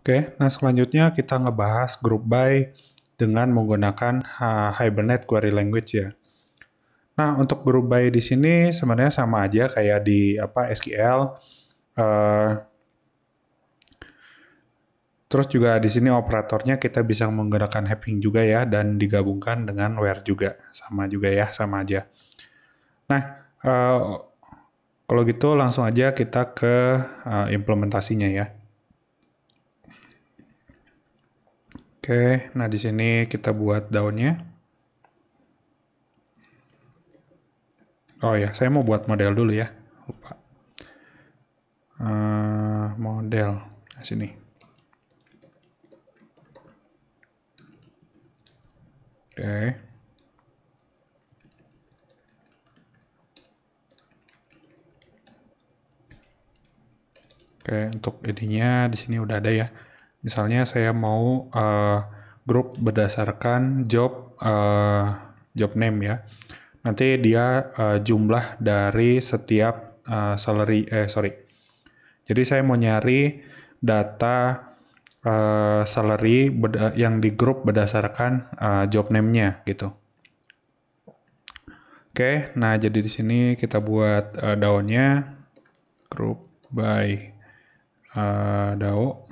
Oke, nah selanjutnya kita ngebahas group by dengan menggunakan ah, Hibernate Query Language ya. Nah, untuk group by di sini sebenarnya sama aja kayak di apa SQL. Eh, terus juga di sini operatornya kita bisa menggunakan having juga ya dan digabungkan dengan where juga. Sama juga ya, sama aja. Nah, eh, kalau gitu langsung aja kita ke eh, implementasinya ya. Oke, nah di sini kita buat daunnya. Oh ya, saya mau buat model dulu ya. Lupa. Uh, model nah, sini. Oke. Oke, untuk ininya di sini udah ada ya. Misalnya saya mau uh, grup berdasarkan job uh, job name ya. Nanti dia uh, jumlah dari setiap uh, salary eh sorry. Jadi saya mau nyari data uh, salary yang di grup berdasarkan uh, job name-nya gitu. Oke, okay, nah jadi di sini kita buat uh, daunnya group by uh, DAO.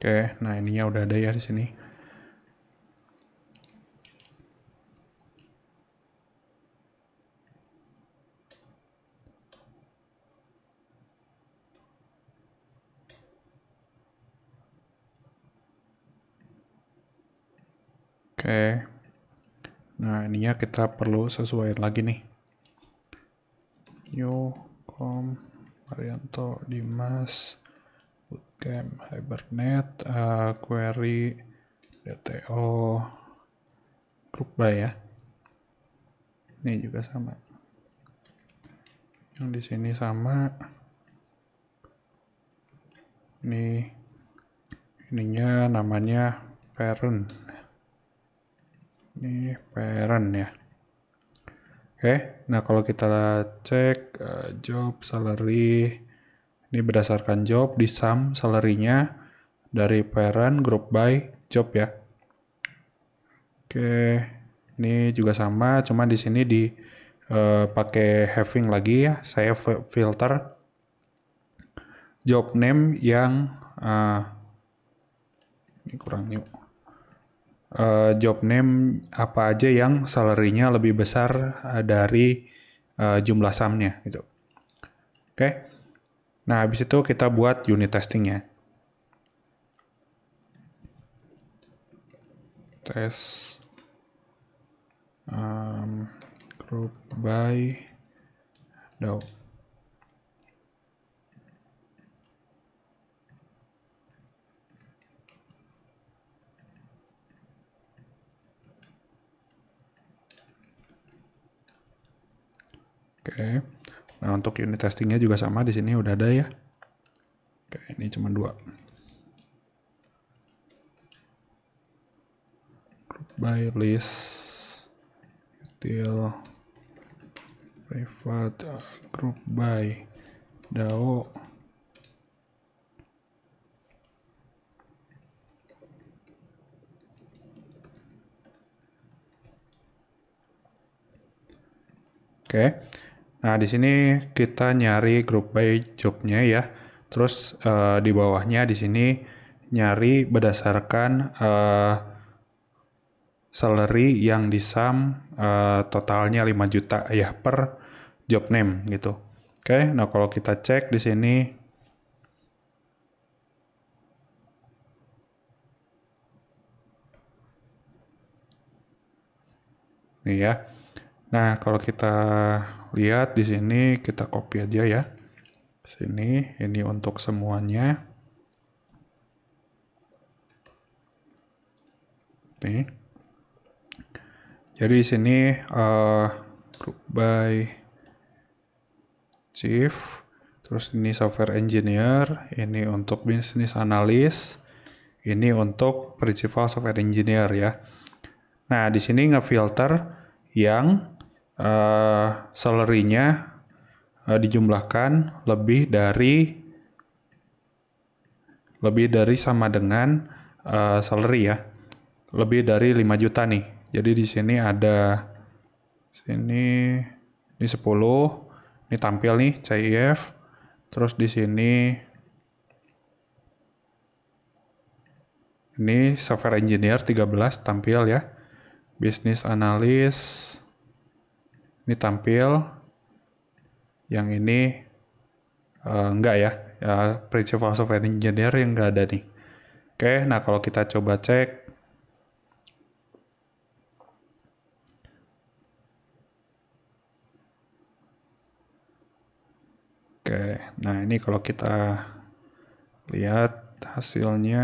Oke, nah ini ya udah ada ya di sini. Oke. Nah, ini ya kita perlu sesuaikan lagi nih. New com Arianto Dimas game hibernate uh, query dto group by ya ini juga sama yang di sini sama ini ininya namanya parent ini parent ya oke nah kalau kita cek uh, job salary ini berdasarkan job, di sum salary-nya dari parent group by job ya. Oke, ini juga sama, cuma di sini di uh, pakai having lagi ya. Saya filter job name yang uh, ini kurang yuk. Uh, job name apa aja yang salarinya lebih besar dari uh, jumlah samnya gitu. Oke. Okay. Nah, habis itu kita buat unit testingnya. Tes um, group by Oke. Okay. Nah untuk unit testingnya juga sama di sini udah ada ya. Oke, ini cuma dua. Group by list, util, private, group by DAO. Oke. Okay. Nah, di sini kita nyari group by jobnya ya. Terus uh, di bawahnya di sini nyari berdasarkan uh, salary yang disam uh, eh, totalnya 5 juta ya per job name gitu. Oke, okay, nah kalau kita cek di sini Nih ya. Nah, kalau kita lihat di sini kita copy aja ya. Sini ini untuk semuanya. Nih. Jadi di sini uh, group by chief terus ini software engineer, ini untuk business analyst, ini untuk principal software engineer ya. Nah, di sini ngefilter yang uh, salary-nya uh, dijumlahkan lebih dari lebih dari sama dengan uh, salary ya. Lebih dari 5 juta nih. Jadi di sini ada sini ini 10, ini tampil nih CIF. Terus di sini ini software engineer 13 tampil ya. Business analyst ini tampil. Yang ini uh, enggak ya. ya principal of engineer yang enggak ada nih. Oke, nah kalau kita coba cek Oke, nah ini kalau kita lihat hasilnya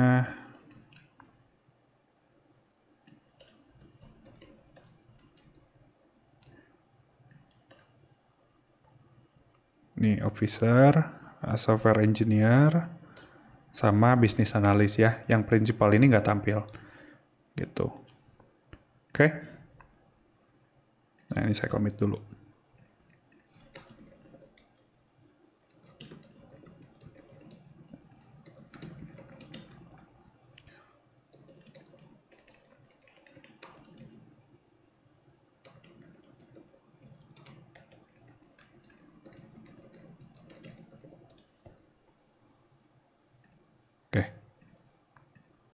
nih officer, uh, software engineer, sama business analis ya. Yang Principal ini nggak tampil. Gitu. Oke. Okay. Nah, ini saya commit dulu.